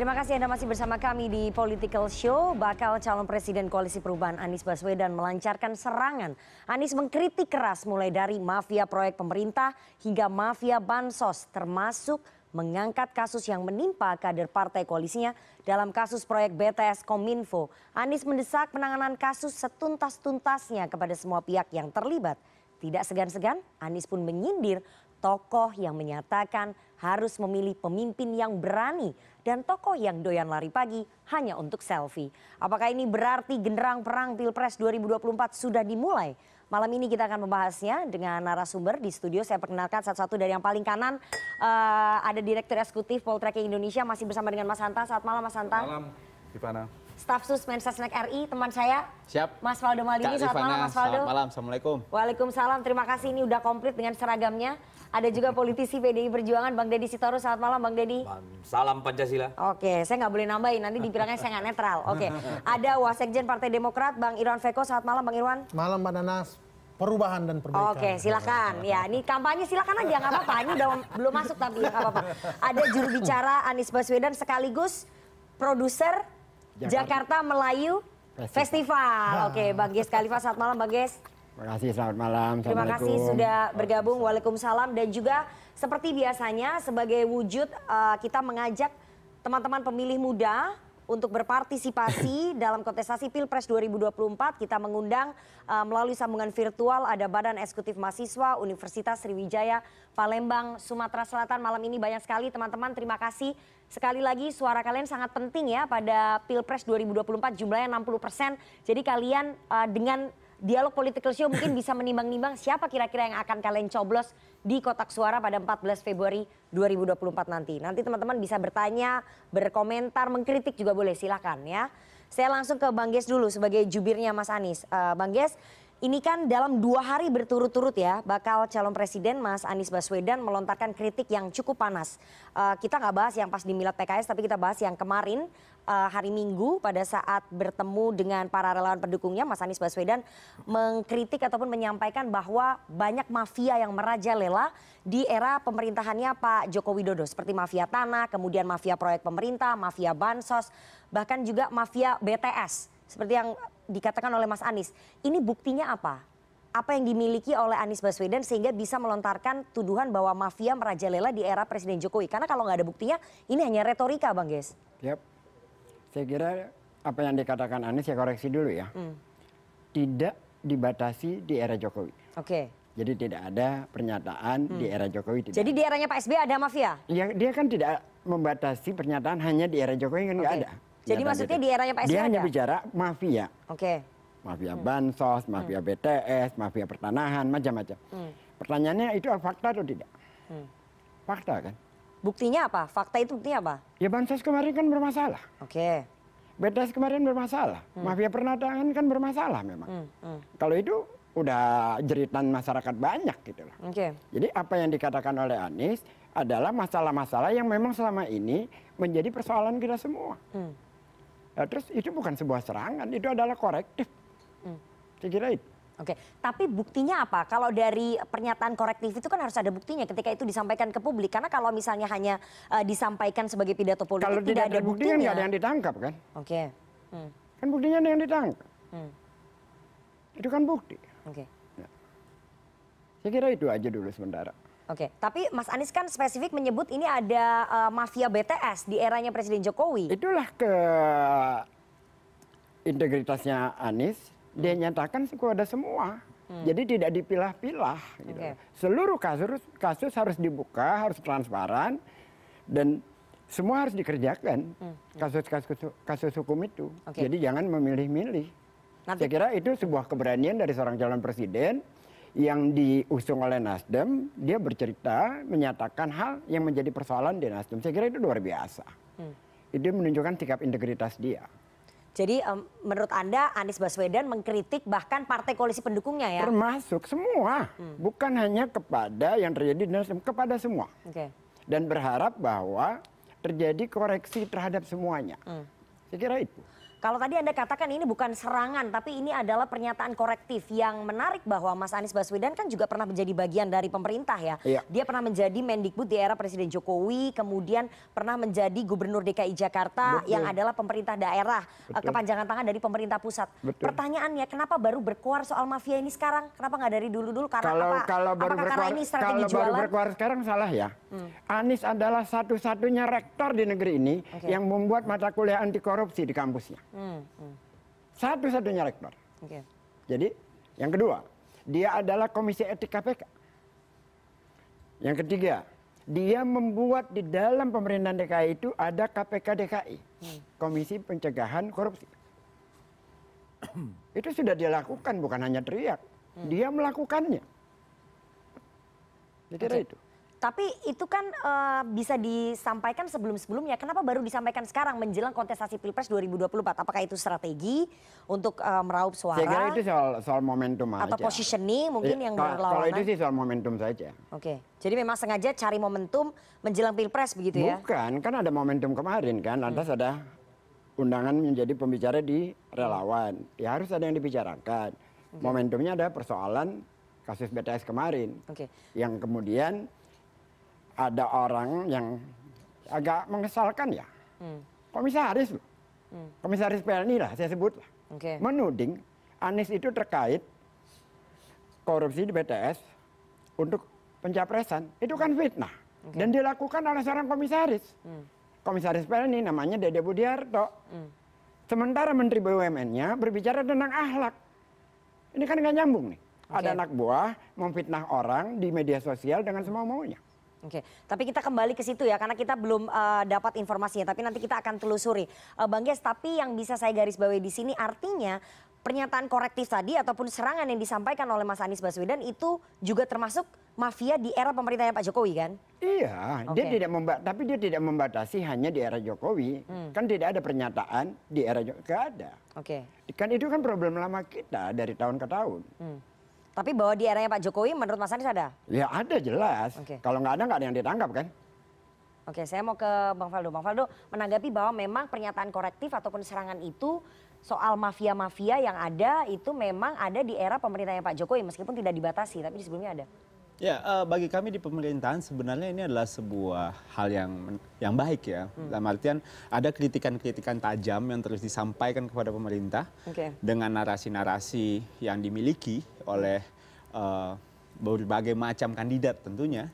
Terima kasih Anda masih bersama kami di Political Show. Bakal calon presiden Koalisi Perubahan Anies Baswedan melancarkan serangan. Anies mengkritik keras mulai dari mafia proyek pemerintah hingga mafia bansos termasuk mengangkat kasus yang menimpa kader partai koalisinya dalam kasus proyek BTS Kominfo. Anies mendesak penanganan kasus setuntas-tuntasnya kepada semua pihak yang terlibat. Tidak segan-segan, Anies pun menyindir tokoh yang menyatakan harus memilih pemimpin yang berani dan tokoh yang doyan lari pagi hanya untuk selfie. Apakah ini berarti genderang perang Pilpres 2024 sudah dimulai? Malam ini kita akan membahasnya dengan narasumber di studio. Saya perkenalkan satu-satu dari yang paling kanan. Uh, ada Direktur Eksekutif Poltreking Indonesia masih bersama dengan Mas Hanta. Saat malam Mas Hanta. Malam, Ivana. Staf Sus Mensesnek RI, teman saya. Siap. Mas Faldo Malini. Kak saat malam Mas Faldo. Selamat malam, Assalamualaikum. Waalaikumsalam, terima kasih ini udah komplit dengan seragamnya. Ada juga politisi PDI Perjuangan Bang Deddy Sitorus. Selamat malam Bang Deddy. Salam Pancasila. Oke, saya nggak boleh nambahin. Nanti dibilangnya saya nggak netral. Oke, ada Wasekjen Partai Demokrat Bang Irwan Veko. Selamat malam Bang Irwan. Malam Mbak Nanas perubahan dan perbaikan. Oke, silakan. Ya, ini kampanye silakan aja nggak apa-apa. Ini udah belum masuk tapi nggak apa-apa. Ada juru bicara Anies Baswedan sekaligus produser Jakarta, Melayu Festival. Festival. Oke, Bang Ges Khalifa, saat malam Bang Ges. Terima kasih, selamat malam. Terima kasih sudah bergabung. Waalaikumsalam. Dan juga seperti biasanya sebagai wujud uh, kita mengajak teman-teman pemilih muda untuk berpartisipasi dalam kontestasi Pilpres 2024. Kita mengundang uh, melalui sambungan virtual ada Badan Eksekutif Mahasiswa Universitas Sriwijaya Palembang, Sumatera Selatan. Malam ini banyak sekali teman-teman. Terima kasih Sekali lagi suara kalian sangat penting ya pada Pilpres 2024 jumlahnya 60 persen. Jadi kalian uh, dengan dialog political show mungkin bisa menimbang-nimbang siapa kira-kira yang akan kalian coblos di kotak suara pada 14 Februari 2024 nanti. Nanti teman-teman bisa bertanya, berkomentar, mengkritik juga boleh Silakan ya. Saya langsung ke Bang Ges dulu sebagai jubirnya Mas Anies. Uh, Bang Ges, ini kan dalam dua hari berturut turut ya bakal calon presiden Mas Anies Baswedan melontarkan kritik yang cukup panas. Uh, kita nggak bahas yang pas di milad PKS, tapi kita bahas yang kemarin uh, hari Minggu pada saat bertemu dengan para relawan pendukungnya, Mas Anies Baswedan mengkritik ataupun menyampaikan bahwa banyak mafia yang merajalela di era pemerintahannya Pak Joko Widodo, seperti mafia tanah, kemudian mafia proyek pemerintah, mafia bansos, bahkan juga mafia BTS, seperti yang dikatakan oleh Mas Anies. Ini buktinya apa? Apa yang dimiliki oleh Anies Baswedan sehingga bisa melontarkan tuduhan bahwa mafia merajalela di era Presiden Jokowi? Karena kalau nggak ada buktinya, ini hanya retorika, Bang Ges. Yep. Saya kira apa yang dikatakan Anies saya koreksi dulu ya. Hmm. Tidak dibatasi di era Jokowi. Oke. Okay. Jadi tidak ada pernyataan hmm. di era Jokowi. Tidak Jadi ada. di eranya Pak SBY ada mafia? Ya, dia kan tidak membatasi pernyataan hanya di era Jokowi kan nggak ada jadi iya, maksudnya di eranya pak sby dia hanya bicara mafia oke mafia hmm. bansos hmm. mafia bts mafia pertanahan macam-macam hmm. pertanyaannya itu fakta atau tidak fakta kan buktinya apa fakta itu buktinya apa ya bansos kemarin kan bermasalah oke BTS kemarin bermasalah, hmm. mafia pertanahan kan bermasalah memang. Kalau itu udah jeritan masyarakat banyak gitu lah. Oke. Jadi apa yang dikatakan oleh Anies adalah masalah-masalah yang memang selama ini menjadi persoalan kita semua. Hmm. Nah, terus itu bukan sebuah serangan, itu adalah korektif. Hmm. Saya kira itu. Oke, tapi buktinya apa? Kalau dari pernyataan korektif itu kan harus ada buktinya ketika itu disampaikan ke publik. Karena kalau misalnya hanya uh, disampaikan sebagai pidato politik kalau tidak, tidak ada, ada buktinya. Kalau tidak ada yang ditangkap kan? Oke. Hmm. Kan buktinya ada yang ditangkap. Hmm. Itu kan bukti. Oke. Okay. Ya. Saya kira itu aja dulu sementara oke tapi mas anies kan spesifik menyebut ini ada eh, mafia bts di eranya presiden jokowi itulah ke integritasnya anies hmm. dia nyatakan ada semua Hmm. Jadi tidak dipilah-pilah. Gitu. Seluruh kasus kasus harus dibuka, harus transparan, dan semua harus dikerjakan hmm, hmm. kasus-kasus hmm. kasus hukum itu. Okay. Jadi jangan memilih-milih. Saya kira itu sebuah keberanian dari seorang calon presiden yang diusung oleh Nasdem, dia bercerita menyatakan hal yang menjadi persoalan di Nasdem. Saya kira itu luar biasa. Hmm. Itu menunjukkan sikap integritas dia. Jadi um, menurut Anda Anies Baswedan mengkritik bahkan partai koalisi pendukungnya ya? Termasuk semua, hmm. bukan hanya kepada yang terjadi di Nasdem, kepada semua. Okay. Dan berharap bahwa terjadi koreksi terhadap semuanya. Hmm. Saya kira itu. Kalau tadi Anda katakan ini bukan serangan, tapi ini adalah pernyataan korektif yang menarik bahwa Mas Anies Baswedan kan juga pernah menjadi bagian dari pemerintah ya. Iya. Dia pernah menjadi Mendikbud di era Presiden Jokowi, kemudian pernah menjadi Gubernur DKI Jakarta Betul. yang adalah pemerintah daerah, eh, Betul. kepanjangan tangan dari pemerintah pusat. Betul. Pertanyaannya, kenapa baru berkuar soal mafia ini sekarang? Kenapa nggak dari dulu-dulu? Karena kalau, apa? Kalau baru berkuar, karena ini strategi kalau jualan? baru berkuar sekarang salah ya. Hmm. Anies adalah satu-satunya rektor di negeri ini okay. yang membuat mata kuliah anti korupsi di kampusnya. Hmm. Hmm. Satu-satunya rektor. Okay. Jadi yang kedua, dia adalah komisi etik KPK. Yang ketiga, dia membuat di dalam pemerintahan DKI itu ada KPK DKI, hmm. Komisi Pencegahan Korupsi. itu sudah dia lakukan, bukan hanya teriak. Hmm. Dia melakukannya. Jadi okay. itu. Tapi itu kan uh, bisa disampaikan sebelum-sebelumnya. Kenapa baru disampaikan sekarang menjelang kontestasi Pilpres 2024? Apakah itu strategi untuk uh, meraup suara? Saya kira itu soal soal momentum atau aja. positioning mungkin ya, yang kalau, berlawanan. Kalau itu sih soal momentum saja. Oke. Okay. Jadi memang sengaja cari momentum menjelang Pilpres begitu ya? Bukan, kan ada momentum kemarin kan. Hmm. Lantas hmm. ada undangan menjadi pembicara di relawan. Ya harus ada yang dibicarakan. Okay. Momentumnya ada persoalan kasus BTS kemarin. Okay. Yang kemudian ada orang yang agak mengesalkan ya. Hmm. Komisaris Hmm. Komisaris PLN lah saya sebut lah. Okay. Menuding Anies itu terkait korupsi di BTS untuk pencapresan. Itu kan fitnah. Okay. Dan dilakukan oleh seorang komisaris. Hmm. Komisaris PLN namanya Dede Budiarto. Hmm. Sementara Menteri BUMN-nya berbicara tentang ahlak. Ini kan nggak nyambung nih. Okay. Ada anak buah memfitnah orang di media sosial dengan semau maunya oke tapi kita kembali ke situ ya karena kita belum eh, dapat informasinya tapi nanti kita akan telusuri eh, bang ges tapi yang bisa saya garis bawahi di sini artinya pernyataan korektif tadi ataupun serangan yang disampaikan oleh Mas Anies Baswedan itu juga termasuk mafia di era pemerintahnya Pak Jokowi kan? Iya, okay. dia tidak memba tapi dia tidak membatasi hanya di era Jokowi. Hmm. Kan tidak ada pernyataan di era Jokowi, ada. Oke. Okay. Kan itu kan problem lama kita dari tahun ke tahun. Hmm tapi bahwa di eranya Pak Jokowi menurut Mas Anies ada? Ya ada jelas. Okay. Kalau nggak ada nggak ada yang ditangkap kan? Oke, saya mau ke Bang Faldo. Bang Faldo menanggapi bahwa memang pernyataan korektif ataupun serangan itu soal mafia-mafia yang ada itu memang ada di era pemerintahnya Pak Jokowi meskipun tidak dibatasi tapi di sebelumnya ada. Ya, uh, bagi kami di pemerintahan sebenarnya ini adalah sebuah hal yang yang baik ya. Hmm. Dalam artian ada kritikan-kritikan tajam yang terus disampaikan kepada pemerintah okay. dengan narasi-narasi yang dimiliki oleh uh, berbagai macam kandidat tentunya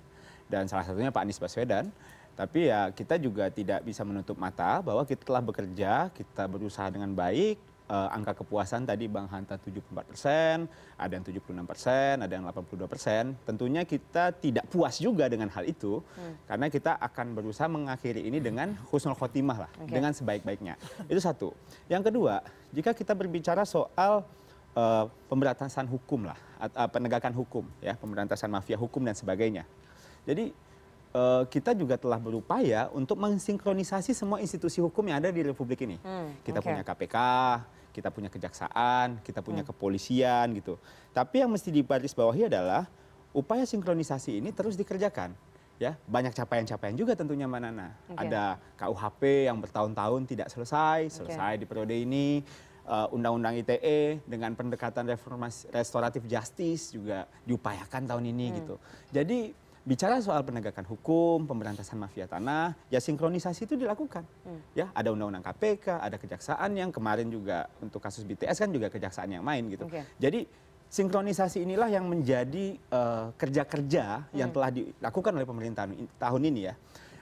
dan salah satunya Pak Anies Baswedan. Tapi ya kita juga tidak bisa menutup mata bahwa kita telah bekerja, kita berusaha dengan baik, uh, angka kepuasan tadi Bang Hanta 74 persen, ada yang 76 persen, ada yang 82 persen. Tentunya kita tidak puas juga dengan hal itu, hmm. karena kita akan berusaha mengakhiri ini dengan khusnul hmm. khotimah lah, okay. dengan sebaik-baiknya. itu satu. Yang kedua, jika kita berbicara soal uh, pemberantasan hukum lah, uh, penegakan hukum, ya pemberantasan mafia hukum dan sebagainya. Jadi kita juga telah berupaya untuk mensinkronisasi semua institusi hukum yang ada di Republik ini. Hmm, kita okay. punya KPK, kita punya kejaksaan, kita punya hmm. kepolisian gitu. Tapi yang mesti bawahnya adalah upaya sinkronisasi ini terus dikerjakan. Ya, banyak capaian-capaian juga tentunya Mbak Nana. Okay. Ada KUHP yang bertahun-tahun tidak selesai, selesai okay. di periode ini. Eh, Undang-Undang uh, ITE dengan pendekatan reformasi restoratif justice juga diupayakan tahun ini hmm. gitu. Jadi bicara soal penegakan hukum, pemberantasan mafia tanah, ya sinkronisasi itu dilakukan. Hmm. Ya, ada undang-undang KPK, ada kejaksaan yang kemarin juga untuk kasus BTS kan juga kejaksaan yang main gitu. Okay. Jadi sinkronisasi inilah yang menjadi eh, kerja-kerja uh, hmm. yang telah dilakukan oleh pemerintah tahun ini ya.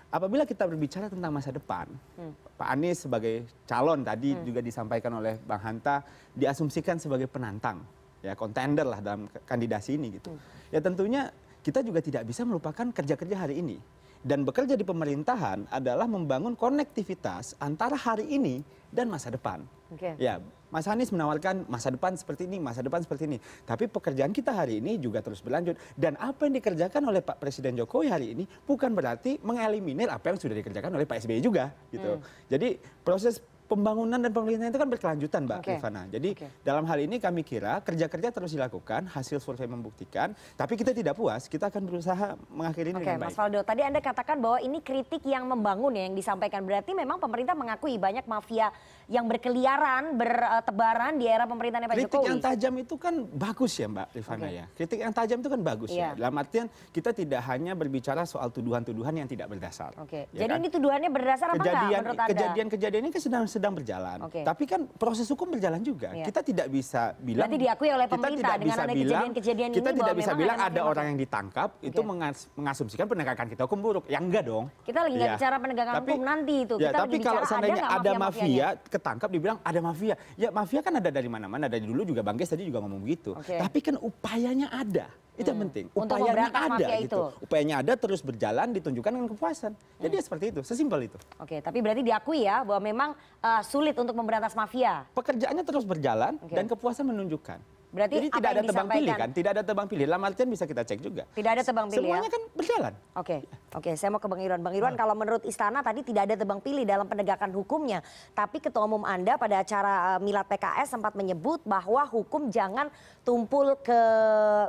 Apabila kita berbicara tentang masa depan, hmm. Pak Anies sebagai calon tadi hmm. juga disampaikan oleh Bang Hanta diasumsikan sebagai penantang, ya kontender lah dalam kandidasi ini gitu. Hmm. Ya tentunya kita juga tidak bisa melupakan kerja-kerja hari ini. Dan bekerja di pemerintahan adalah membangun konektivitas antara hari ini dan masa depan. Okay. Ya, Mas Anies menawarkan masa depan seperti ini, masa depan seperti ini. Tapi pekerjaan kita hari ini juga terus berlanjut. Dan apa yang dikerjakan oleh Pak Presiden Jokowi hari ini bukan berarti mengeliminir apa yang sudah dikerjakan oleh Pak SBY juga, gitu. Hmm. Jadi proses pembangunan dan pemerintahan itu kan berkelanjutan Mbak okay. Rifana. Jadi okay. dalam hal ini kami kira kerja-kerja terus dilakukan, hasil survei membuktikan, tapi kita tidak puas, kita akan berusaha mengakhiri ini okay, dengan baik. Mas Faldo, tadi Anda katakan bahwa ini kritik yang membangun ya yang disampaikan. Berarti memang pemerintah mengakui banyak mafia yang berkeliaran, bertebaran di era pemerintahnya Pak kritik Jokowi. Kan ya, ya. Kritik yang tajam itu kan bagus ya Mbak Rifana okay. ya. Kritik yang tajam itu kan bagus yeah. ya. Dalam artian kita tidak hanya berbicara soal tuduhan-tuduhan yang tidak berdasar. Oke. Okay. Ya Jadi kan? ini tuduhannya berdasar apa kejadian, enggak menurut Anda? Kejadian-kejadian ini kan sedang sedang berjalan. Okay. Tapi kan proses hukum berjalan juga. Yeah. Kita tidak bisa bilang Berarti diakui oleh pemerintah kita tidak dengan bisa kejadian-kejadian ini Kita tidak bisa bilang ada orang yang ditangkap okay. itu mengas mengasumsikan penegakan kita hukum buruk. yang enggak dong. Kita lagi nggak ya. bicara penegakan tapi, hukum nanti itu. Ya, kita tapi kalau seandainya ada, ada mafia, mafia ketangkap dibilang ada mafia. Ya mafia kan ada dari mana-mana. Dari dulu juga Bang Ges tadi juga ngomong begitu. Okay. Tapi kan upayanya ada. Itu yang hmm. penting. Untuk Upayanya ada gitu. itu. gitu. Upayanya ada terus berjalan ditunjukkan dengan kepuasan. Jadi hmm. ya seperti itu, sesimpel itu. Oke, tapi berarti diakui ya bahwa memang uh, sulit untuk memberantas mafia. Pekerjaannya terus berjalan okay. dan kepuasan menunjukkan. Berarti Jadi tidak ada tebang pilih kan? Tidak ada tebang pilih. Lama artian bisa kita cek juga. Tidak ada tebang pilih ya? Semuanya ya? kan berjalan. Oke, okay. oke. Okay. Saya mau ke Bang Irwan. Bang Irwan, nah. kalau menurut Istana tadi tidak ada tebang pilih dalam penegakan hukumnya. Tapi Ketua Umum Anda pada acara eh, Milad PKS sempat menyebut bahwa hukum jangan tumpul ke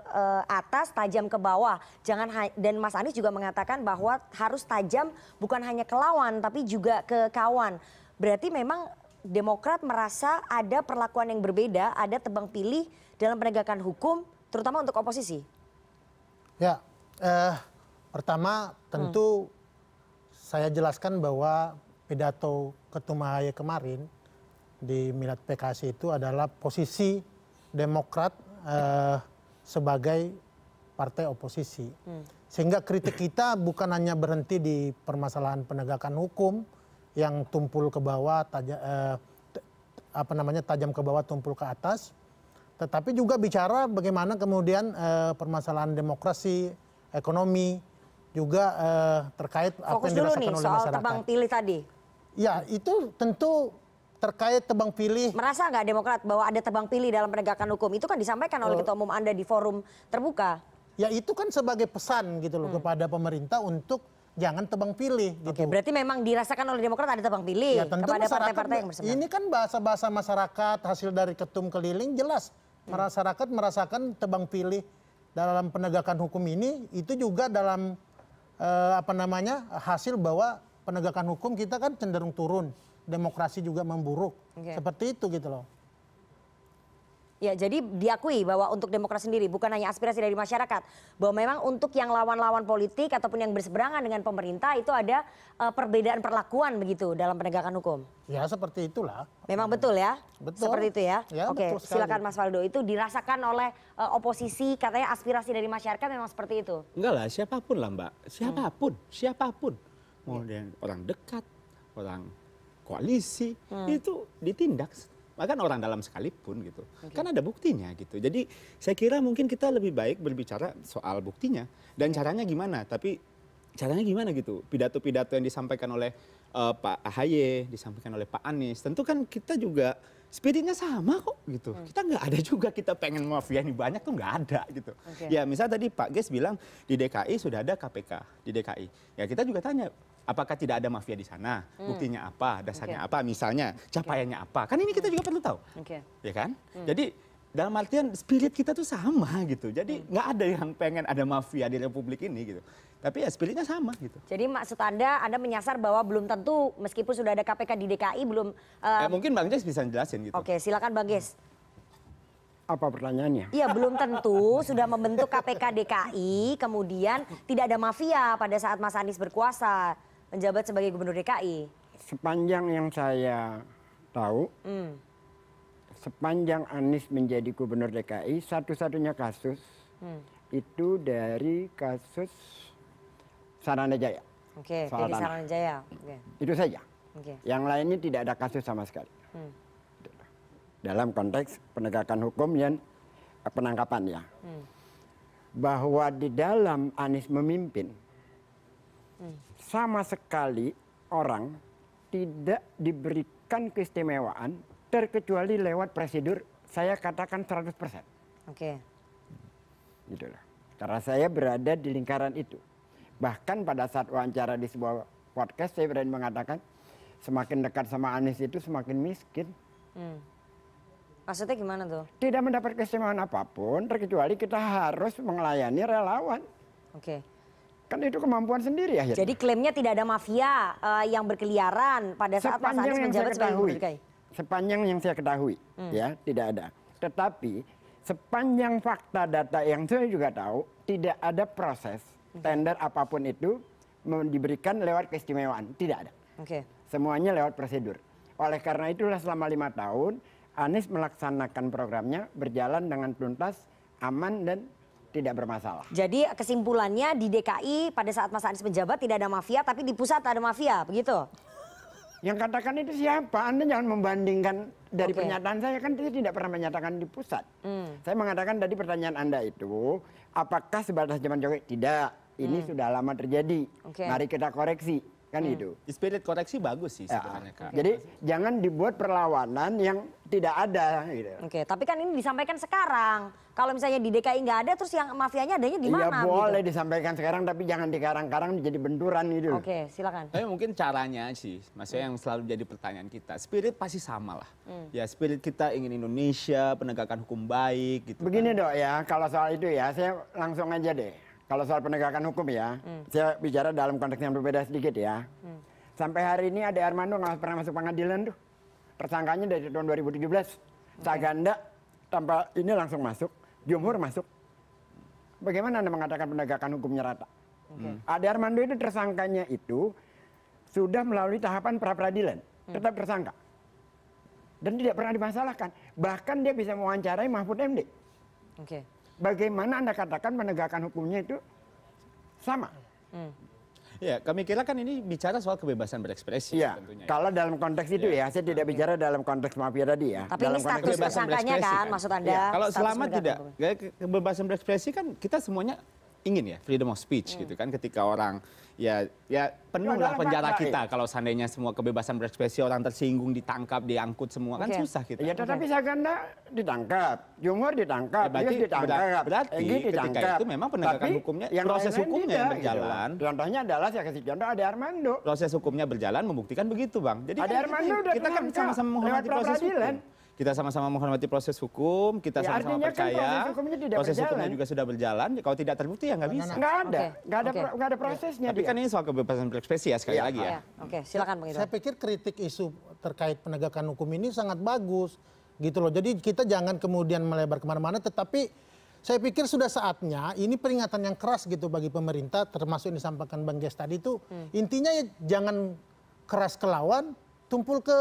uh, atas, tajam ke bawah. Jangan dan Mas Anies juga mengatakan bahwa harus tajam bukan hanya ke lawan tapi juga ke kawan berarti memang demokrat merasa ada perlakuan yang berbeda ada tebang pilih dalam penegakan hukum terutama untuk oposisi ya eh, pertama tentu hmm. saya jelaskan bahwa pidato Ketumahaya kemarin di minat PKS itu adalah posisi Demokrat eh, sebagai partai oposisi. Hmm. Sehingga kritik kita bukan hanya berhenti di permasalahan penegakan hukum, yang tumpul ke bawah tajam, eh, apa namanya tajam ke bawah tumpul ke atas tetapi juga bicara bagaimana kemudian eh, permasalahan demokrasi ekonomi juga eh, terkait Fokus apa yang dirasakan nih, oleh soal masyarakat. tebang pilih tadi. Ya, itu tentu terkait tebang pilih. Merasa nggak Demokrat bahwa ada tebang pilih dalam penegakan hukum? Itu kan disampaikan oleh eh, Ketua Umum Anda di forum terbuka. Ya, itu kan sebagai pesan gitu loh hmm. kepada pemerintah untuk jangan tebang pilih gitu. Oke, berarti memang dirasakan oleh Demokrat ada tebang pilih ya, tentu kepada partai-partai yang Ini kan bahasa-bahasa masyarakat hasil dari ketum keliling jelas hmm. masyarakat merasakan tebang pilih dalam penegakan hukum ini itu juga dalam eh, apa namanya hasil bahwa penegakan hukum kita kan cenderung turun, demokrasi juga memburuk. Okay. Seperti itu gitu loh. Ya, jadi diakui bahwa untuk demokrasi sendiri bukan hanya aspirasi dari masyarakat, bahwa memang untuk yang lawan-lawan politik ataupun yang berseberangan dengan pemerintah itu ada uh, perbedaan perlakuan begitu dalam penegakan hukum. Ya, seperti itulah. Memang betul ya? Betul. Seperti itu ya? ya Oke, silakan Mas Waldo. Itu dirasakan oleh uh, oposisi katanya aspirasi dari masyarakat memang seperti itu. Enggak lah, siapapun lah, Mbak. Siapapun, hmm. siapapun. Mau hmm. orang dekat, orang koalisi hmm. itu ditindak bahkan orang dalam sekalipun gitu. Okay. Kan ada buktinya gitu. Jadi saya kira mungkin kita lebih baik berbicara soal buktinya dan caranya gimana. Tapi caranya gimana gitu. Pidato-pidato yang disampaikan oleh uh, Pak AHY, disampaikan oleh Pak Anies, tentu kan kita juga spiritnya sama kok gitu. Hmm. Kita nggak ada juga kita pengen mafia ini banyak tuh nggak ada gitu. Okay. Ya misal tadi Pak Ges bilang di DKI sudah ada KPK di DKI. Ya kita juga tanya apakah tidak ada mafia di sana? Hmm. Buktinya apa? Dasarnya okay. apa? Misalnya capaiannya okay. apa? Kan ini kita juga perlu tahu. Okay. Ya kan? Hmm. Jadi dalam artian spirit kita tuh sama gitu. Jadi hmm. nggak hmm. ada yang pengen ada mafia di republik ini gitu. Tapi ya spiritnya sama gitu. Jadi maksud Anda Anda menyasar bahwa belum tentu meskipun sudah ada KPK di DKI belum Uh... eh, mungkin Bang Jess bisa jelasin gitu. Oke, silakan Bang Jess. Apa pertanyaannya? Iya, belum tentu sudah membentuk KPK DKI, kemudian tidak ada mafia pada saat Mas Anies berkuasa menjabat sebagai gubernur DKI? Sepanjang yang saya tahu, hmm. sepanjang Anies menjadi gubernur DKI, satu-satunya kasus hmm. itu dari kasus Sarana Jaya. Oke, okay, jadi Sarana Jaya. Okay. Itu saja. Okay. Yang lainnya tidak ada kasus sama sekali. Hmm. Dalam konteks penegakan hukum yang eh, penangkapan ya. Hmm. Bahwa di dalam Anies memimpin, sama sekali orang tidak diberikan keistimewaan terkecuali lewat prosedur saya katakan 100 Oke. Okay. Gitulah. Karena saya berada di lingkaran itu. Bahkan pada saat wawancara di sebuah podcast saya berani mengatakan semakin dekat sama Anies itu semakin miskin. Hmm. Maksudnya gimana tuh? Tidak mendapat keistimewaan apapun terkecuali kita harus melayani relawan. Oke. Okay kan itu kemampuan sendiri akhirnya. Jadi klaimnya tidak ada mafia uh, yang berkeliaran pada saat Mas Anies menjabat sebagai Gubernur DKI. Sepanjang yang saya ketahui, hmm. ya tidak ada. Tetapi sepanjang fakta data yang saya juga tahu, tidak ada proses hmm. tender apapun itu diberikan lewat keistimewaan, tidak ada. Oke. Okay. Semuanya lewat prosedur. Oleh karena itulah selama lima tahun Anies melaksanakan programnya berjalan dengan tuntas, aman dan tidak bermasalah. Jadi kesimpulannya di DKI pada saat Mas Anies menjabat tidak ada mafia, tapi di pusat ada mafia, begitu? Yang katakan itu siapa? Anda jangan membandingkan dari okay. pernyataan saya kan saya tidak pernah menyatakan di pusat. Hmm. Saya mengatakan dari pertanyaan Anda itu, apakah sebatas zaman Jokowi? Tidak, ini hmm. sudah lama terjadi. Okay. Mari kita koreksi kan hmm. itu. Spirit koreksi bagus sih ya. sebenarnya. Ya. Kan. Jadi jangan dibuat perlawanan yang tidak ada gitu. Oke, okay. tapi kan ini disampaikan sekarang. Kalau misalnya di DKI nggak ada terus yang mafianya adanya di iya, mana? Ya boleh gitu? disampaikan sekarang tapi jangan di karang karang jadi benturan gitu. Oke, okay, silakan. Tapi mungkin caranya sih, maksudnya yang selalu jadi pertanyaan kita. Spirit pasti sama lah. Hmm. Ya spirit kita ingin Indonesia, penegakan hukum baik gitu. Begini kan. dok ya, kalau soal itu ya saya langsung aja deh kalau soal penegakan hukum ya, hmm. saya bicara dalam konteks yang berbeda sedikit ya. Hmm. Sampai hari ini ada Armando nggak pernah masuk pengadilan tuh. Tersangkanya dari tahun 2017. Okay. Saganda tanpa ini langsung masuk, Jumhur masuk. Bagaimana Anda mengatakan penegakan hukumnya rata? Okay. Hmm. Ade Armando itu tersangkanya itu sudah melalui tahapan pra peradilan, hmm. tetap tersangka. Dan tidak pernah dimasalahkan. Bahkan dia bisa mewawancarai Mahfud MD. Oke. Okay bagaimana Anda katakan penegakan hukumnya itu sama. Hmm. Ya, kami kira kan ini bicara soal kebebasan berekspresi ya, tentunya. Kalau dalam konteks itu ya, ya saya tidak iya. bicara dalam konteks mafia tadi ya. Tapi dalam ini status kan, berekspresi kan, kan, maksud Anda. Ya, kalau selama tidak, kebebasan berekspresi kan kita semuanya ingin ya freedom of speech hmm. gitu kan ketika orang ya ya penuh lah penjara kita iya. kalau seandainya semua kebebasan berekspresi orang tersinggung ditangkap diangkut semua okay. kan susah kita. Ya tetapi saya Saganda ditangkap, Jumur ditangkap, ya, berarti, ditangkap, berarti Egy ditangkap. Ketika itu memang penegakan tapi, hukumnya yang proses lain hukumnya tidak, gitu. berjalan. Gitu. Contohnya adalah saya kasih contoh ada Armando. Proses hukumnya berjalan membuktikan begitu, Bang. Jadi ada kan Armando kita, kita kan sama-sama menghormati proses hukum kita sama-sama menghormati proses hukum, kita ya, sama-sama ya, percaya. Kan proses hukumnya, tidak proses berjalan. hukumnya juga sudah berjalan. Ya, kalau tidak terbukti ya nggak bisa. Nggak ada, nggak ada, okay. ada prosesnya. Tapi kan ini soal kebebasan berekspresi ya sekali ya. lagi ya. Iya. Oke, okay. silakan Bang Saya pikir kritik isu terkait penegakan hukum ini sangat bagus, gitu loh. Jadi kita jangan kemudian melebar kemana-mana, tetapi saya pikir sudah saatnya ini peringatan yang keras gitu bagi pemerintah termasuk yang disampaikan Bang Ges tadi itu hmm. intinya ya jangan keras ke lawan tumpul ke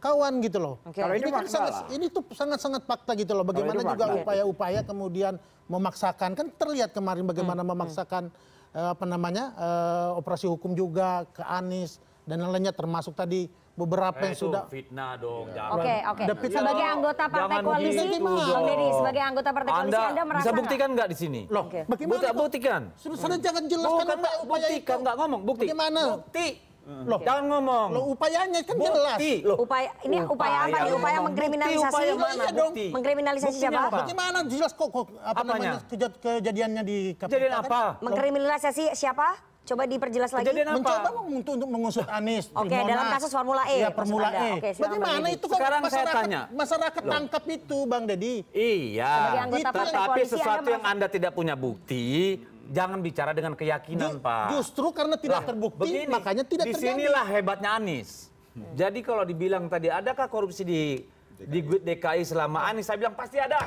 kawan gitu loh. Okay. Ini, ini kan sangat, ini tuh sangat-sangat fakta gitu loh. Bagaimana juga upaya-upaya kemudian memaksakan kan terlihat kemarin bagaimana hmm. memaksakan hmm. Uh, apa namanya uh, operasi hukum juga ke Anies dan lainnya termasuk tadi beberapa eh, yang sudah fitnah dong. Iya. Oke, yeah. oke. Okay, okay. Depit sebagai anggota partai Jangan koalisi, Bang Deddy sebagai anggota partai anda, koalisi Anda merasa bisa buktikan nggak di sini? Loh, okay. bagaimana? Buka, buktikan. Sudah hmm. jangan jelaskan Bukan, upaya, upaya buktikan, nggak ngomong, bukti. Bagaimana? Bukti. Loh, jangan ngomong. Loh, upayanya kan bukti. jelas. Loh. Upaya ini upaya, upaya apa nih? Upaya ngomong. mengkriminalisasi. Bukti, upaya mana? Iya dong. Bukti. Mengkriminalisasi Buktinya siapa? Bukti Bagaimana jelas kok, kok apa Apanya? namanya kejadiannya di KPK. Kejadian apa? Mengkriminalisasi siapa? Coba diperjelas lagi. Kejadian apa? Mencoba untuk, untuk mengusut Anies. Oke, okay, dalam kasus Formula E. Iya, Formula E. Okay, Bagaimana itu Sekarang masyarakat, saya tanya. masyarakat tangkap itu Bang Deddy. Iya, gitu. Tapi sesuatu yang Anda tidak punya bukti, jangan bicara dengan keyakinan, Pak. Justru karena tidak lah, terbukti, begini, makanya tidak terbukti. terjadi. Disinilah hebatnya Anies. Hmm. Jadi kalau dibilang tadi, adakah korupsi di DKI. di DKI selama Anies? Saya bilang pasti ada.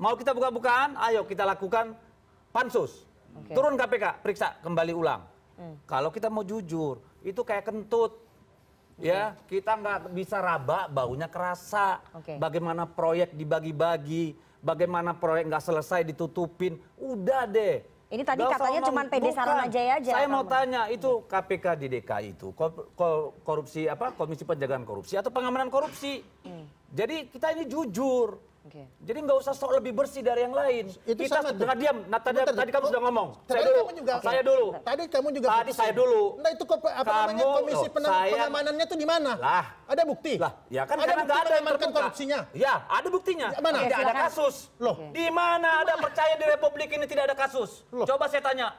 Mau kita buka-bukaan? Ayo kita lakukan pansus. Okay. Turun KPK, periksa kembali ulang. Hmm. Kalau kita mau jujur, itu kayak kentut. Okay. Ya, kita nggak bisa raba, baunya kerasa. Okay. Bagaimana proyek dibagi-bagi, bagaimana proyek nggak selesai ditutupin, udah deh. Ini tadi Gak katanya cuma PD Sarana aja. Ya, Saya mau tanya, itu KPK di DKI itu korupsi apa Komisi Penjagaan Korupsi atau Pengamanan Korupsi. Hmm. Jadi kita ini jujur. Okay. Jadi nggak usah sok lebih bersih dari yang lain. Itu Kita sangat diam. Nah, tadi, tadi kamu sudah oh, ngomong. Tadi saya dulu. Kamu juga, saya dulu. Tadi kamu juga. Tadi bersih. saya dulu. Nah itu apa kamu, namanya komisi penang, saya, pengamanannya itu di mana? Lah, ada bukti. Lah, ya kan ada bukti ada yang korupsinya. Ya, ada buktinya. Ya, mana? Tidak ada kasus. Loh, di mana ada percaya di Republik ini tidak ada kasus? Loh. Coba saya tanya.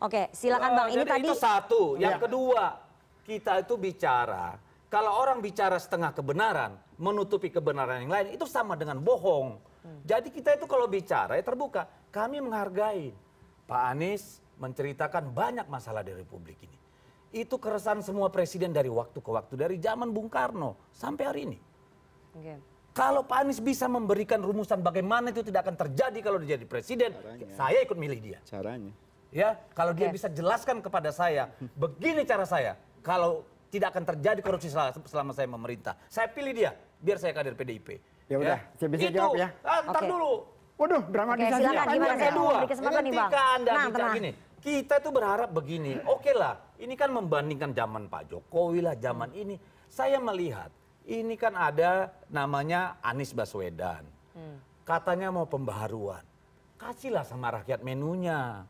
Oke, silakan Bang. Ini nah, tadi itu satu. Yang ya. kedua, kita itu bicara kalau orang bicara setengah kebenaran, menutupi kebenaran yang lain itu sama dengan bohong. Hmm. Jadi kita itu kalau bicara ya terbuka. Kami menghargai Pak Anies menceritakan banyak masalah di Republik ini. Itu keresahan semua presiden dari waktu ke waktu dari zaman Bung Karno sampai hari ini. Okay. Kalau Pak Anies bisa memberikan rumusan bagaimana itu tidak akan terjadi kalau dia jadi presiden, caranya, saya ikut milih dia. Caranya ya kalau dia bisa jelaskan kepada saya begini cara saya kalau tidak akan terjadi korupsi selama saya memerintah saya pilih dia biar saya kader PDIP ya, udah ya. saya bisa itu, jawab ya ah, ntar okay. dulu waduh di sana silakan, gimana, kedua ketika anda nah, bicara gini kita itu berharap begini oke okay lah ini kan membandingkan zaman Pak Jokowi lah zaman hmm. ini saya melihat ini kan ada namanya Anies Baswedan hmm. katanya mau pembaharuan kasihlah sama rakyat menunya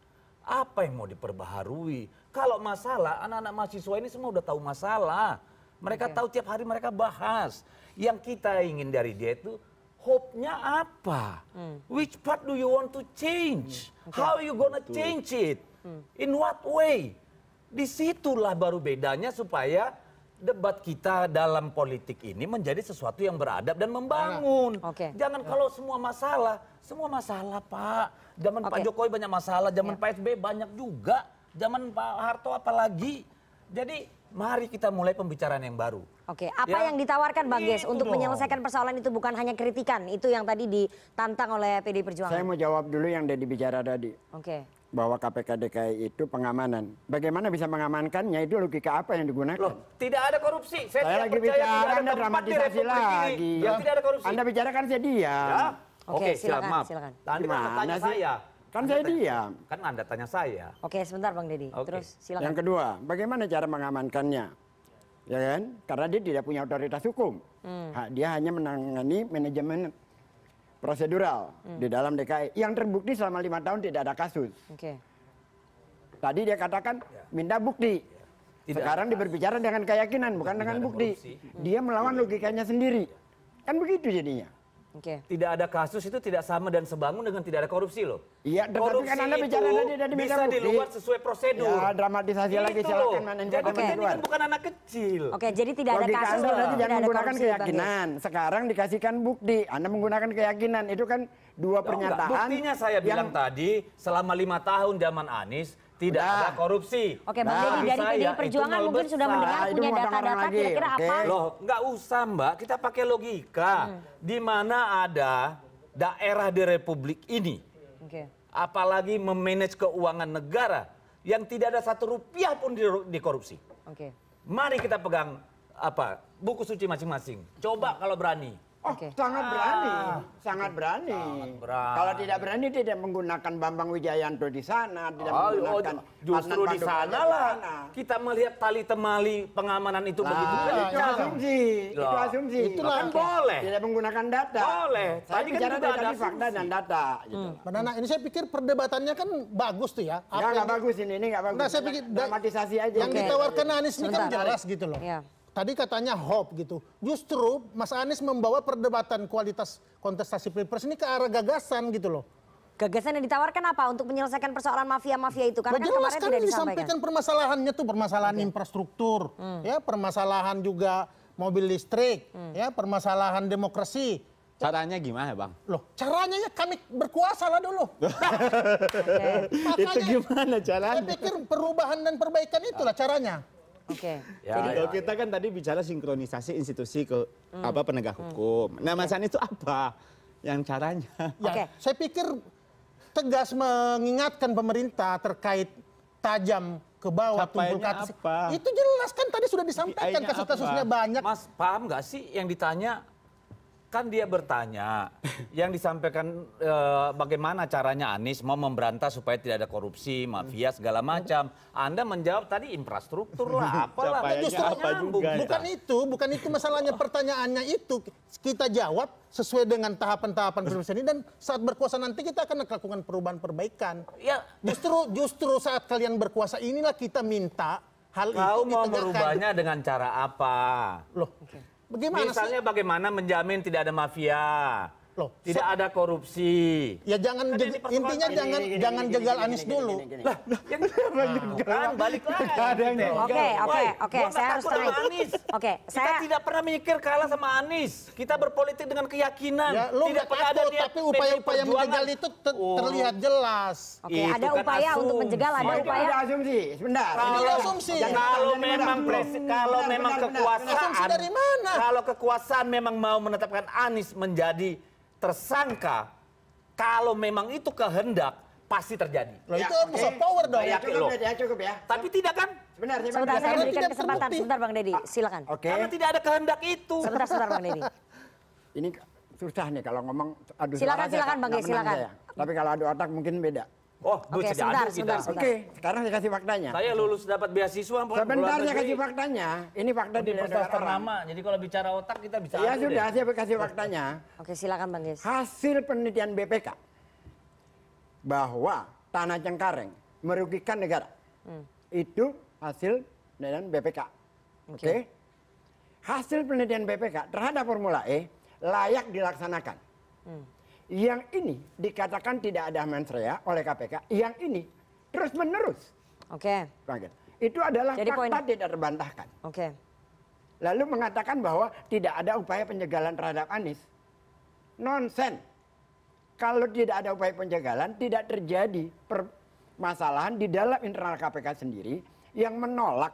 apa yang mau diperbaharui? Kalau masalah, anak-anak mahasiswa ini semua udah tahu masalah. Mereka okay. Iya. tahu tiap hari mereka bahas. Yang kita ingin dari dia itu hope-nya apa? Hmm. Which part do you want to change? Hmm. Okay. How you gonna change it? Hmm. In what way? Disitulah baru bedanya supaya debat kita dalam politik ini menjadi sesuatu yang beradab dan membangun. Okay. Jangan kalau semua masalah, semua masalah Pak. Zaman okay. Pak Jokowi banyak masalah, zaman yeah. Pak SBY banyak juga, zaman Pak Harto apalagi. Jadi mari kita mulai pembicaraan yang baru. Oke, okay. apa ya, yang ditawarkan Bang Ges gitu untuk menyelesaikan persoalan itu bukan hanya kritikan, itu yang tadi ditantang oleh PD Perjuangan. Saya mau jawab dulu yang Dedi bicara tadi. Oke. Okay bahwa KPK DKI itu pengamanan. Bagaimana bisa mengamankannya itu logika apa yang digunakan? Loh, tidak ada korupsi. Saya, saya lagi bicara Anda dramatisasi lagi. Ya, tidak ada korupsi. Anda bicarakan saya diam. Ya. Oke, okay, silakan, maaf. silakan. Anda tanya saya. Kan anda saya tanya, diam. Kan Anda tanya saya. Oke, sebentar Bang Deddy. Okay. Terus silakan. Yang kedua, bagaimana cara mengamankannya? Ya kan? Karena dia tidak punya otoritas hukum. Hmm. Dia hanya menangani manajemen prosedural hmm. di dalam DKI yang terbukti selama lima tahun tidak ada kasus. Okay. Tadi dia katakan ya. minta bukti. Ya. Tidak Sekarang diberbicara dengan keyakinan bukan dengan bukti. Korupsi. Dia melawan logikanya sendiri. Kan begitu jadinya. Okay. Tidak ada kasus itu tidak sama dan sebangun dengan tidak ada korupsi loh. Iya, korupsi kan Anda bicara tadi dari bisa bukti. sesuai prosedur. Ya, dramatisasi itu lagi gitu silakan Jadi okay. Kan ini kan bukan anak kecil. Oke, okay, jadi tidak Logika ada kasus. Anda berarti jangan menggunakan keyakinan. Bang. Sekarang dikasihkan bukti. Anda menggunakan keyakinan. Itu kan dua ya pernyataan. Enggak. Buktinya saya yang... bilang tadi selama lima tahun zaman Anies tidak nah. ada korupsi. Oke, Bang nah, Deddy dari PDI ya, Perjuangan mungkin sudah mendengar nah, punya data-data kira-kira okay. apa? Loh, nggak usah Mbak, kita pakai logika. Hmm. Di mana ada daerah di Republik ini, okay. apalagi memanage keuangan negara yang tidak ada satu rupiah pun di korupsi. Oke. Okay. Mari kita pegang apa buku suci masing-masing. Coba hmm. kalau berani Oh, okay. sangat berani, ah. sangat berani. Kalau tidak berani tidak menggunakan Bambang Wijayanto di sana, tidak oh, oh menggunakan oh, justru di sana lah. Kita melihat tali temali pengamanan itu nah, begitu nah, itu asumsi, Loh. itu asumsi. itu kan okay. boleh. Tidak menggunakan data. Boleh. Saya Tadi kan bicara kan dari fakta dan data gitu. Hmm. Nah, nah, ini saya pikir perdebatannya kan bagus tuh ya. Apa enggak, bagus ini, ini enggak nah, bagus. Nah, saya pikir dramatisasi aja. Yang okay. ditawarkan Anies ini kan jelas gitu loh. Iya tadi katanya hope gitu. Justru Mas Anies membawa perdebatan kualitas kontestasi pilpres ini ke arah gagasan gitu loh. Gagasan yang ditawarkan apa untuk menyelesaikan persoalan mafia-mafia itu? Karena Bagaimana kan kemarin kan tidak disampaikan. disampaikan permasalahannya tuh permasalahan okay. infrastruktur, hmm. ya permasalahan juga mobil listrik, hmm. ya permasalahan demokrasi, Caranya gimana bang? Loh caranya ya kami berkuasa lah dulu. okay. itu gimana caranya? Saya pikir perubahan dan perbaikan itulah caranya. Ya, Jadi kalau ya, kita ya. kan tadi bicara sinkronisasi institusi ke hmm. apa penegak hmm. hukum. Nah, Mas Anies itu apa? Yang caranya? Ya, saya pikir tegas mengingatkan pemerintah terkait tajam ke bawah tumpul Itu jelas kan tadi sudah disampaikan kasus-kasusnya banyak. Mas paham nggak sih yang ditanya kan dia bertanya yang disampaikan e, bagaimana caranya Anies mau memberantas supaya tidak ada korupsi, mafia segala macam. Anda menjawab tadi infrastruktur lah, apalah. Nah, justru apa juga, bukan ya. itu, bukan itu masalahnya pertanyaannya itu kita jawab sesuai dengan tahapan-tahapan proses ini dan saat berkuasa nanti kita akan melakukan perubahan perbaikan. Ya, justru justru saat kalian berkuasa inilah kita minta hal Kau itu ditegakkan. mau merubahnya dengan cara apa? Loh. Okay. Bagaimana Misalnya sih? bagaimana menjamin tidak ada mafia, Loh, tidak so, ada korupsi. Ya jangan kan intinya gini, jangan gini, jangan jegal Anies dulu. Lah, yang jangan nah, Kan balik lagi. Oke, oke, oke. Saya harus sama Anies. Oke, saya Kita tidak pernah mikir kalah sama Anies. Kita berpolitik dengan keyakinan. Ya, lu tidak pernah ada tapi upaya-upaya menjegal itu oh. terlihat jelas. Oke, ada kan upaya untuk menjegal, ada upaya. Ada asumsi, sebentar. Kalau asumsi. Kalau memang kalau memang kekuasaan. dari mana? Kalau kekuasaan memang mau menetapkan Anies menjadi tersangka kalau memang itu kehendak pasti terjadi. Loh, ya, kan nah, ya, itu okay. soft power dong. ya, cukup, ya, cukup ya. Tapi tidak kan? Sebentar, sebentar, sebentar saya berikan kesempatan. Terbukti. Sebentar Bang Deddy, ah, silakan. Oke. Okay. Karena tidak ada kehendak itu. Sebentar, sebentar Bang Deddy. Ini susah nih kalau ngomong adu silakan, suara. Silakan, silakan Bang Deddy, silakan. Ya. Tapi kalau adu otak mungkin beda. Oh, gue okay, sebentar, sebentar, sebentar. Oke, okay, sekarang saya kasih faktanya. Saya lulus dapat beasiswa. Sebentar saya kasih faktanya. Ini fakta di universitas ternama. Jadi kalau bicara otak kita bisa. Ya sudah, deh. saya kasih faktanya. Oke, okay, silakan Bang Gis. Hasil penelitian BPK bahwa tanah Cengkareng merugikan negara. Hmm. Itu hasil penelitian BPK. Oke. Okay. Hasil penelitian BPK terhadap Formula E layak dilaksanakan. Hmm. Yang ini dikatakan tidak ada mensrea oleh KPK, yang ini terus menerus. Oke. Okay. Itu adalah Jadi fakta point... tidak terbantahkan. Oke. Okay. Lalu mengatakan bahwa tidak ada upaya penjagalan terhadap Anies. Nonsen. Kalau tidak ada upaya penjagalan, tidak terjadi permasalahan di dalam internal KPK sendiri yang menolak.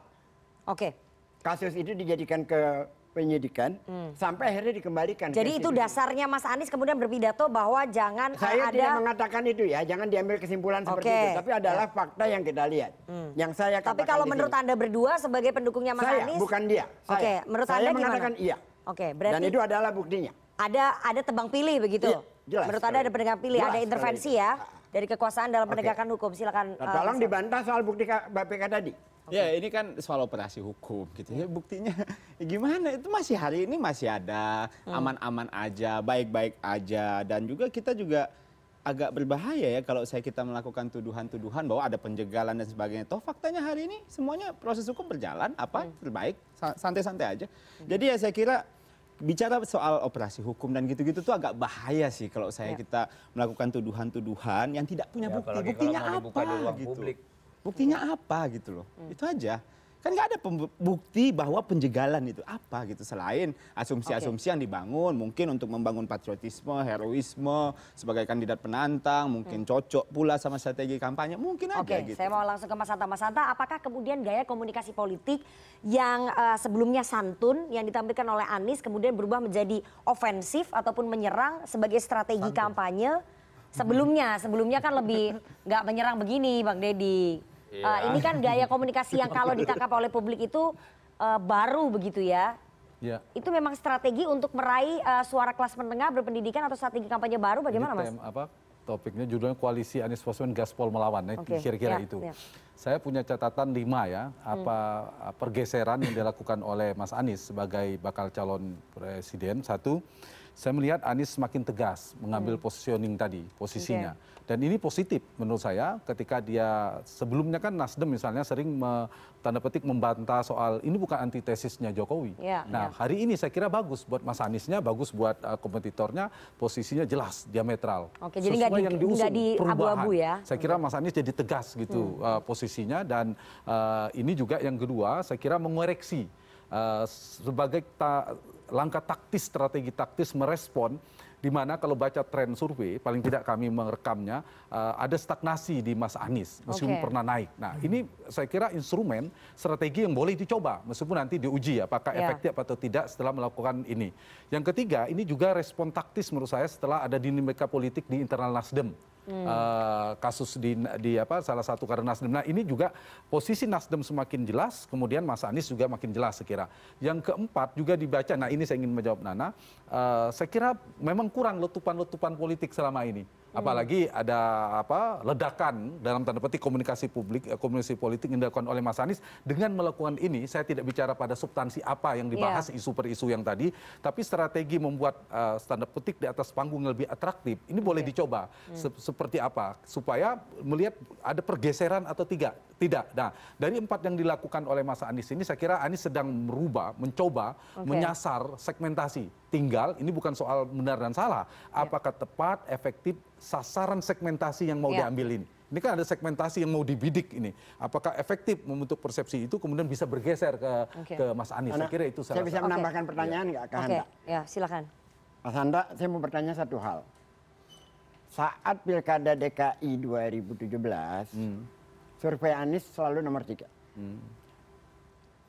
Oke. Okay. Kasus itu dijadikan ke penyidikan hmm. sampai akhirnya dikembalikan. Jadi itu dasarnya Mas Anies kemudian berpidato bahwa jangan eh, saya ada... tidak mengatakan itu ya, jangan diambil kesimpulan okay. seperti itu, tapi adalah ya. fakta yang kita lihat. Hmm. Yang saya katakan Tapi kalau menurut Anda berdua sebagai pendukungnya Mas saya, Anies bukan dia. Oke, okay. menurut saya Anda mengatakan gimana? iya. Oke, okay, berarti Dan itu adalah buktinya. Ada ada tebang pilih begitu. Iya, jelas. Menurut Anda ada penegak pilih, jelas, ada intervensi ya ah, ah. dari kekuasaan dalam penegakan okay. hukum. Silakan. Nah, eh, tolong uh, dibantah soal bukti KPK tadi. Okay. Ya ini kan soal operasi hukum gitu ya buktinya ya gimana itu masih hari ini masih ada hmm. aman-aman aja baik-baik aja dan juga kita juga agak berbahaya ya kalau saya kita melakukan tuduhan-tuduhan bahwa ada penjegalan dan sebagainya. Toh faktanya hari ini semuanya proses hukum berjalan apa hmm. terbaik santai-santai aja. Hmm. Jadi ya saya kira bicara soal operasi hukum dan gitu-gitu tuh agak bahaya sih kalau saya ya. kita melakukan tuduhan-tuduhan yang tidak punya ya, bukti. Buktinya apa gitu. Publik Buktinya apa gitu loh. Hmm. Itu aja. Kan nggak ada bukti bahwa penjegalan itu apa gitu. Selain asumsi-asumsi yang dibangun mungkin untuk membangun patriotisme, heroisme, sebagai kandidat penantang, mungkin hmm. cocok pula sama strategi kampanye, mungkin okay, aja gitu. Oke, saya mau langsung ke Mas Santa. Mas Santa, apakah kemudian gaya komunikasi politik yang uh, sebelumnya santun, yang ditampilkan oleh Anies, kemudian berubah menjadi ofensif ataupun menyerang sebagai strategi santun. kampanye? Sebelumnya, sebelumnya kan lebih nggak menyerang begini, Bang Deddy. Iya. Eh, ini kan gaya komunikasi yang kalau ditangkap oleh publik itu eh, baru begitu ya iya. itu memang strategi untuk meraih eh, suara kelas menengah berpendidikan atau strategi kampanye baru bagaimana mas? topiknya judulnya koalisi Anies Baswedan Gaspol melawan nah, kira-kira okay. Ya, itu. Ya. Saya punya catatan lima ya hmm. apa hmm. pergeseran yang dilakukan oleh Mas Anies sebagai bakal calon presiden satu saya melihat Anies semakin tegas mengambil hmm. positioning tadi, posisinya. Okay. Dan ini positif menurut saya ketika dia sebelumnya kan Nasdem misalnya sering me, tanda petik membantah soal ini bukan antitesisnya Jokowi. Yeah. Nah, yeah. hari ini saya kira bagus buat Mas Aniesnya, bagus buat uh, kompetitornya, posisinya jelas, diametral. Oke, jadi nggak di, yang diusung, gak di abu-abu ya. Saya kira Mas Anies jadi tegas gitu hmm. uh, posisinya dan uh, ini juga yang kedua, saya kira mengoreksi uh, sebagai ta langkah taktis, strategi taktis merespon di mana kalau baca tren survei, paling tidak kami merekamnya, uh, ada stagnasi di Mas Anies, meskipun okay. pernah naik. Nah, hmm. ini saya kira instrumen strategi yang boleh dicoba, meskipun nanti diuji ya, apakah yeah. efektif atau tidak setelah melakukan ini. Yang ketiga, ini juga respon taktis menurut saya setelah ada dinamika politik di internal Nasdem hmm. uh, kasus di, di apa salah satu karena Nasdem. Nah ini juga posisi Nasdem semakin jelas, kemudian Mas Anies juga makin jelas sekira. Yang keempat juga dibaca. Nah ini saya ingin menjawab Nana. Uh, saya kira memang kurang letupan-letupan politik selama ini. Hmm. apalagi ada apa ledakan dalam tanda petik komunikasi publik eh, komunikasi politik yang dilakukan oleh Mas Anies dengan melakukan ini saya tidak bicara pada substansi apa yang iya. dibahas yeah. isu per isu yang tadi tapi strategi membuat uh, tanda petik di atas panggung lebih atraktif ini boleh iya. dicoba hmm. Se seperti apa supaya melihat ada pergeseran atau tidak tidak nah dari empat yang dilakukan oleh Mas Anies ini saya kira Anies sedang merubah mencoba okay. menyasar segmentasi tinggal ini bukan soal benar dan salah iya. apakah tepat efektif sasaran segmentasi yang mau ya. diambil ini. Ini kan ada segmentasi yang mau dibidik ini. Apakah efektif membentuk persepsi itu kemudian bisa bergeser ke okay. ke Mas Anies? Saya kira itu salah. Saya bisa menambahkan okay. pertanyaan iya. nggak ya. ke Handa? Ya, silakan. Mas Handa, saya mau bertanya satu hal. Saat Pilkada DKI 2017, hmm. survei Anies selalu nomor tiga. Hmm.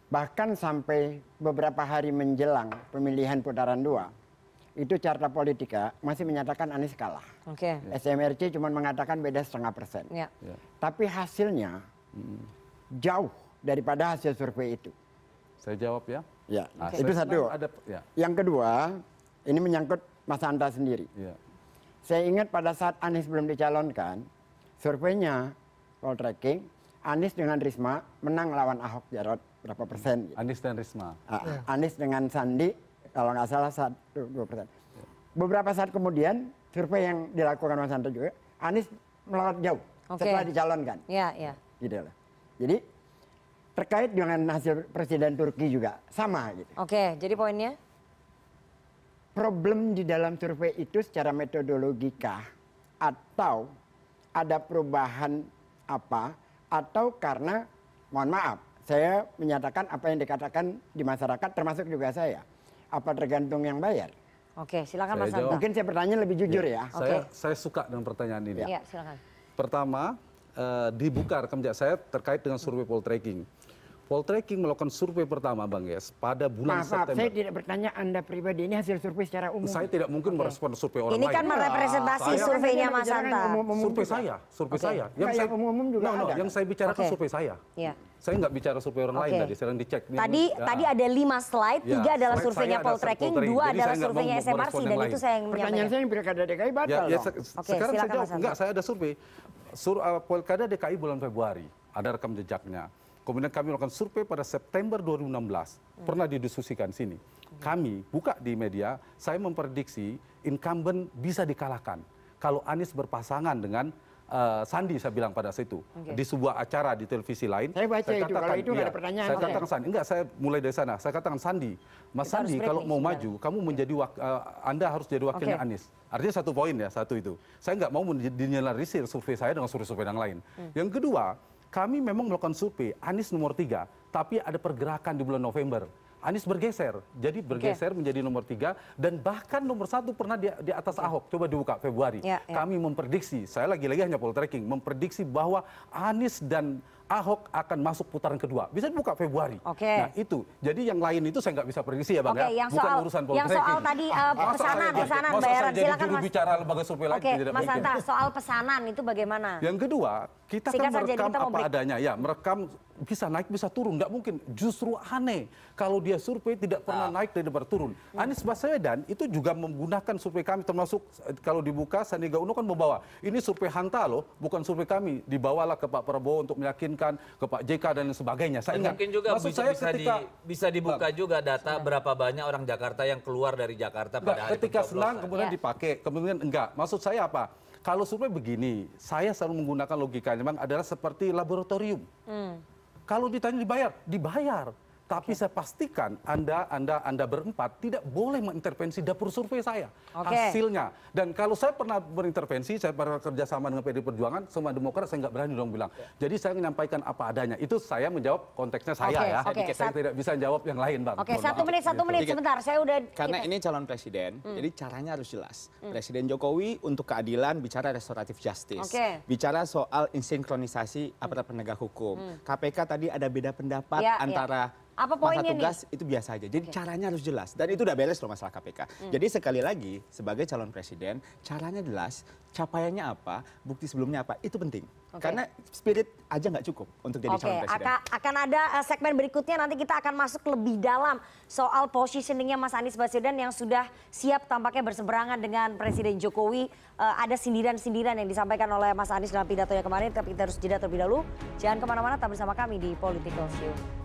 Bahkan sampai beberapa hari menjelang pemilihan putaran dua, itu carta politika masih menyatakan Anies kalah. Okay. SMRC cuma mengatakan beda setengah persen. Yeah. Ya. Tapi hasilnya hmm. jauh daripada hasil survei itu. Saya jawab ya. Ya, okay. Nah, itu satu. Nah, ada, ya. Yang kedua, ini menyangkut Mas Anta sendiri. Ya. Saya ingat pada saat Anies belum dicalonkan, surveinya poll tracking, Anies dengan Risma menang lawan Ahok Jarot berapa persen? Anies dan Risma. Ah, ya. Anies dengan Sandi kalau nggak salah satu dua persen. Beberapa saat kemudian survei yang dilakukan Mas Santo juga, Anies melorot jauh okay. setelah dicalonkan. Iya, iya. Gitu lah. Jadi terkait dengan hasil presiden Turki juga sama gitu. Oke, okay, jadi poinnya problem di dalam survei itu secara metodologika atau ada perubahan apa atau karena mohon maaf saya menyatakan apa yang dikatakan di masyarakat termasuk juga saya apa tergantung yang bayar? Oke, silakan saya Mas Anto. Mungkin saya bertanya lebih jujur ya. ya. Saya, saya suka dengan pertanyaan ini. Ya, silakan. Pertama, uh, dibuka rekam jejak saya terkait dengan survei poll tracking. Poltreking melakukan survei pertama Bang Yes pada bulan maaf, September. saya tidak bertanya Anda pribadi, ini hasil survei secara umum. Saya tidak mungkin okay. merespon survei orang lain. Ini kan merepresentasi ah, surveinya Mas Anta. Survei saya, survei okay. saya. Yang saya umum-umum juga no, no, ada. Yang saya bicarakan okay. survei saya. Yeah. Saya nggak bicara survei orang okay. lain tadi, sedang dicek. Tadi ya. tadi ada lima slide, ya, tiga ya, adalah surveinya poll tracking, dua adalah surveinya SMRC, dan itu saya yang menyampaikan. Pertanyaan saya yang pilkada DKI batal ya, ya, Sekarang saya jawab, enggak, saya ada survei. Sur, uh, pilkada DKI bulan Februari, ada rekam jejaknya. Kemudian kami melakukan survei pada September 2016, hmm. pernah didiskusikan sini. Kami buka di media, saya memprediksi incumbent bisa dikalahkan kalau Anies berpasangan dengan uh, Sandi saya bilang pada situ okay. di sebuah acara di televisi lain. Saya baca saya katakan, itu kalau itu ya, ada pertanyaan. Saya okay. katakan Sandi, enggak saya mulai dari sana. Saya katakan Sandi, Mas Kita Sandi kalau mau maju, kamu menjadi uh, Anda harus jadi wakilnya okay. Anies. Artinya satu poin ya, satu itu. Saya enggak mau dinyalarisir survei saya dengan survei-survei yang lain. Hmm. Yang kedua, kami memang melakukan survei, Anies nomor tiga, tapi ada pergerakan di bulan November. Anies bergeser, jadi bergeser okay. menjadi nomor tiga dan bahkan nomor satu pernah di, di atas Ahok. Coba dibuka Februari. Yeah, yeah. Kami memprediksi, saya lagi-lagi hanya poll tracking, memprediksi bahwa Anies dan Ahok akan masuk putaran kedua. Bisa dibuka Februari. Okay. Nah itu. Jadi yang lain itu saya nggak bisa prediksi ya bang okay, ya. Yang Bukan soal, urusan politik. Yang soal tadi uh, pesanan, pesanan bayaran. Jadi Silakan mas. bicara lembaga survei okay, lagi. mas Anta, soal pesanan itu bagaimana? Yang kedua, kita kan Singkat kan merekam kita apa adanya ya. Merekam bisa naik bisa turun nggak mungkin justru aneh kalau dia survei tidak pernah ah. naik naik pernah turun hmm. Anies Baswedan itu juga menggunakan survei kami termasuk eh, kalau dibuka Sandiaga Uno kan membawa ini survei Hanta loh bukan survei kami dibawalah ke Pak Prabowo untuk meyakinkan diizinkan ke Pak JK dan sebagainya. Saya ingat. Mungkin juga Maksud bisa, saya bisa, di, bisa dibuka bang, juga data senang. berapa banyak orang Jakarta yang keluar dari Jakarta pada enggak, hari ketika senang kemudian ya. dipakai, kemudian enggak. Maksud saya apa? Kalau survei begini, saya selalu menggunakan logikanya memang adalah seperti laboratorium. Hmm. Kalau ditanya dibayar, dibayar. Tapi saya pastikan Anda Anda Anda berempat tidak boleh mengintervensi dapur survei saya okay. hasilnya. Dan kalau saya pernah berintervensi, saya pernah kerja sama dengan PD Perjuangan, semua Demokrat, saya nggak berani dong bilang. Yeah. Jadi saya menyampaikan apa adanya. Itu saya menjawab konteksnya saya okay. ya. Okay. Saya Sat tidak bisa jawab yang lain bang. Oke okay. satu menit satu gitu. menit sebentar saya udah. Karena ini calon presiden, hmm. jadi caranya harus jelas. Hmm. Presiden Jokowi untuk keadilan bicara restoratif justice, okay. bicara soal insinkronisasi aparat penegak hukum. Hmm. KPK tadi ada beda pendapat ya, ya. antara ya apa poinnya tugas nih? itu biasa aja. Jadi okay. caranya harus jelas dan itu udah beres loh masalah KPK. Hmm. Jadi sekali lagi sebagai calon presiden caranya jelas, capaiannya apa, bukti sebelumnya apa itu penting. Okay. Karena spirit aja nggak cukup untuk jadi okay. calon presiden. Akan, akan ada eh, segmen berikutnya nanti kita akan masuk lebih dalam soal positioningnya Mas Anies Baswedan yang sudah siap tampaknya berseberangan dengan Presiden Jokowi. Uh, ada sindiran-sindiran yang disampaikan oleh Mas Anies dalam pidatonya kemarin. Tapi kita harus jeda terlebih dahulu. Jangan kemana-mana, tetap bersama kami di Political Show.